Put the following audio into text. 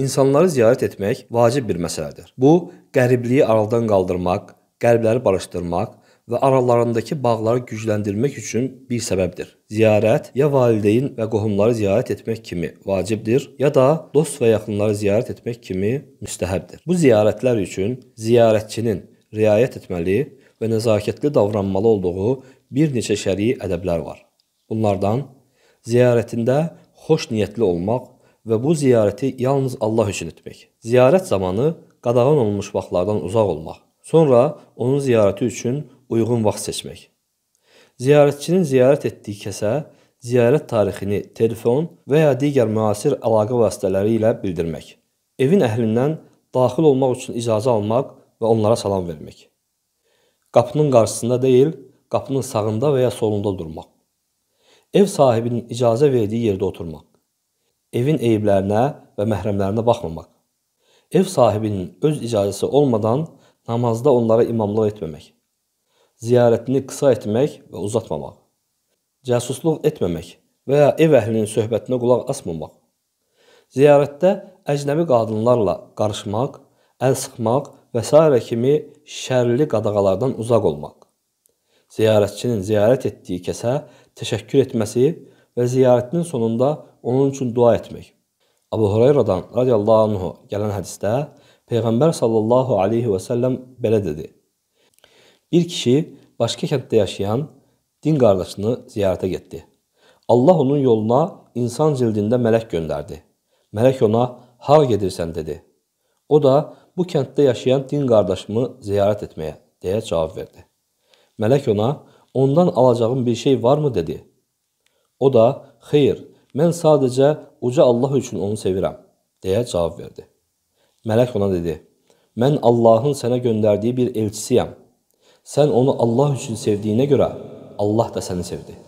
İnsanları ziyarət etmək vacib bir məsələdir. Bu, qəribliyi aradan qaldırmaq, qəlbləri barışdırmaq və aralarındakı bağları gücləndirmək üçün bir səbəbdir. Ziyarət ya valideyn və qohumları ziyarət etmək kimi vacibdir, ya da dost və yaxınları ziyarət etmək kimi müstəhəbdir. Bu ziyarətlər üçün ziyarətçinin riayət etməli və nəzakətli davranmalı olduğu bir neçə şərii ədəblər var. Bunlardan ziyarətində xoş niyyətli olmaq və bu ziyarəti yalnız Allah üçün etmək. Ziyarət zamanı qadağan olunmuş vaxtlardan uzaq olmaq. Sonra onun ziyarəti üçün uyğun vaxt seçmək. Ziyarətçinin ziyarət etdiyi kəsə ziyarət tarixini telefon və ya digər müasir əlaqə vasitələri ilə bildirmək. Evin əhlindən daxil olmaq üçün icazə almaq və onlara salam vermək. Qapının qarşısında deyil, qapının sağında və ya solunda durmaq. Ev sahibinin icazə verdiyi yerdə oturmaq evin eyiblərinə və məhrəmlərinə baxmamaq. Ev sahibinin öz icazəsi olmadan namazda onlara imamlıq etməmək. Ziyarətini qısa etmək və uzatmamaq. Cəsusluq etməmək və ya ev əhlinin söhbətinə qulaq asmamaq. Ziyarətdə əcnəbi qadınlarla qarışmaq, əl sıxmaq və s. kimi şərli qadağalardan uzaq olmaq. Ziyarətçinin ziyarət etdiyi kəsə təşəkkür etməsi və ziyarətinin sonunda onun üçün dua etmək. Əbu Hüreyrədən radiyallahu anhu gələn hədisdə Peyğəmbər sallallahu alayhi və sallam belə dedi: Bir kişi başqa kənddə yaşayan din qardaşını ziyarətə getdi. Allah onun yoluna insan cildində mələk göndərdi. Mələk ona: "Hara gedirsən?" dedi. O da: "Bu kənddə yaşayan din qardaşımı ziyarət etməyə" deyə cavab verdi. Mələk ona: "Ondan alacağın bir şey varmı?" dedi. O da, xeyr, mən sadəcə uca Allah üçün onu sevirəm, deyə cavab verdi. Mələk ona dedi, mən Allahın sənə göndərdiyi bir elçisiyəm. Sən onu Allah üçün sevdiyinə görə Allah da səni sevdi.''